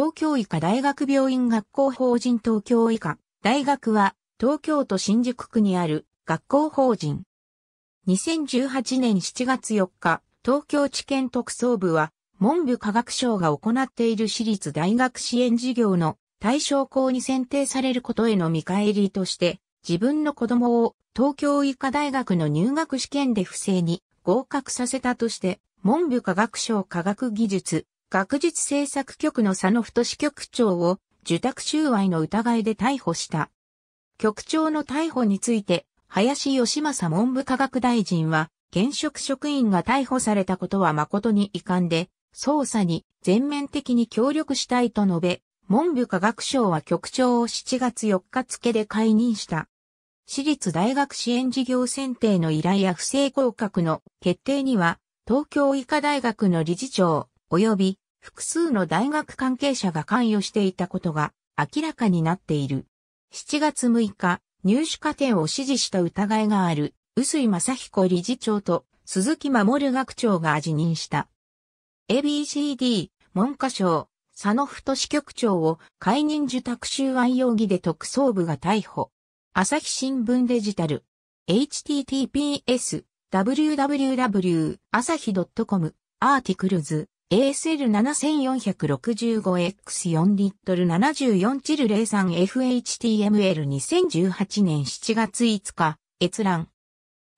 東京医科大学病院学校法人東京医科大学は東京都新宿区にある学校法人。2018年7月4日、東京地検特捜部は文部科学省が行っている私立大学支援事業の対象校に選定されることへの見返りとして、自分の子供を東京医科大学の入学試験で不正に合格させたとして、文部科学省科学技術学術制作局の佐野太志局長を受託収賄の疑いで逮捕した。局長の逮捕について、林義正文部科学大臣は、現職職員が逮捕されたことは誠に遺憾で、捜査に全面的に協力したいと述べ、文部科学省は局長を7月4日付で解任した。私立大学支援事業選定の依頼や不正合格の決定には、東京医科大学の理事長、及び複数の大学関係者が関与していたことが明らかになっている。7月6日、入手過程を指示した疑いがある、薄井正彦理事長と鈴木守学長が辞任した。ABCD 文科省佐野太市局長を解任受託収賄容疑で特捜部が逮捕。朝日新聞デジタル https www 朝日 .com アーティクルズ ASL7465X4 リットル74チル 03FHTML2018 年7月5日、閲覧。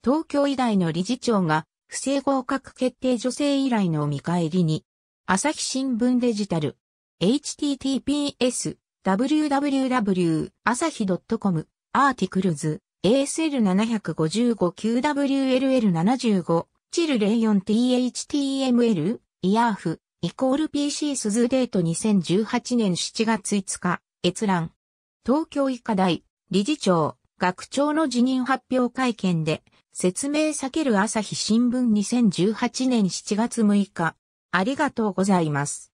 東京医大の理事長が不正合格決定女性依頼の見返りに、朝日新聞デジタル、https, www, 朝日 .com, アーティクルズ、ASL755QWLL75、チル 04THTML、イヤーフ、イコール PC 鈴デート2018年7月5日、閲覧。東京医科大、理事長、学長の辞任発表会見で、説明避ける朝日新聞2018年7月6日。ありがとうございます。